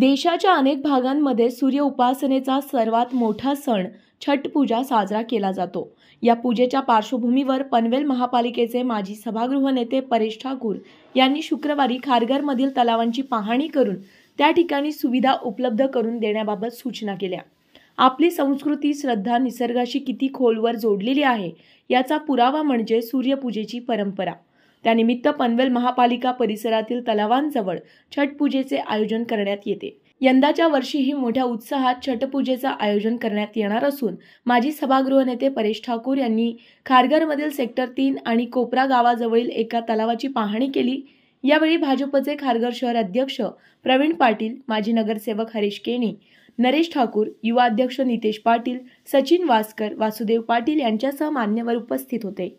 देशाच्या अनेक भागांमध्ये सूर्य उपासनेचा सर्वात मोठा सण छट पूजा साजरा केला जातो या पूजेच्या पार्श्वभूमीवर पनवेल महापालिकेचे माजी सभागृह नेते परेश ठाकूर यांनी शुक्रवारी खारघरमधील तलावांची पाहणी करून त्या ठिकाणी सुविधा उपलब्ध करून देण्याबाबत सूचना केल्या आपली संस्कृती श्रद्धा निसर्गाशी किती खोलवर जोडलेली आहे याचा पुरावा म्हणजे सूर्यपूजेची परंपरा त्यानिमित्त पनवेल महापालिका परिसरातील तलावांजवळ छटपूजेचे आयोजन करण्यात येते यंदाच्या वर्षीही मोठ्या उत्साहात छटपूजेचं आयोजन करण्यात येणार असून माजी सभागृह नेते परेश ठाकूर यांनी खारघरमधील सेक्टर तीन आणि कोपरा गावाजवळील एका तलावाची पाहणी केली यावेळी भाजपचे खारघर शहर अध्यक्ष प्रवीण पाटील माजी नगरसेवक हरीश केणी नरेश ठाकूर युवा अध्यक्ष नितेश पाटील सचिन वासकर वासुदेव पाटील यांच्यासह मान्यवर उपस्थित होते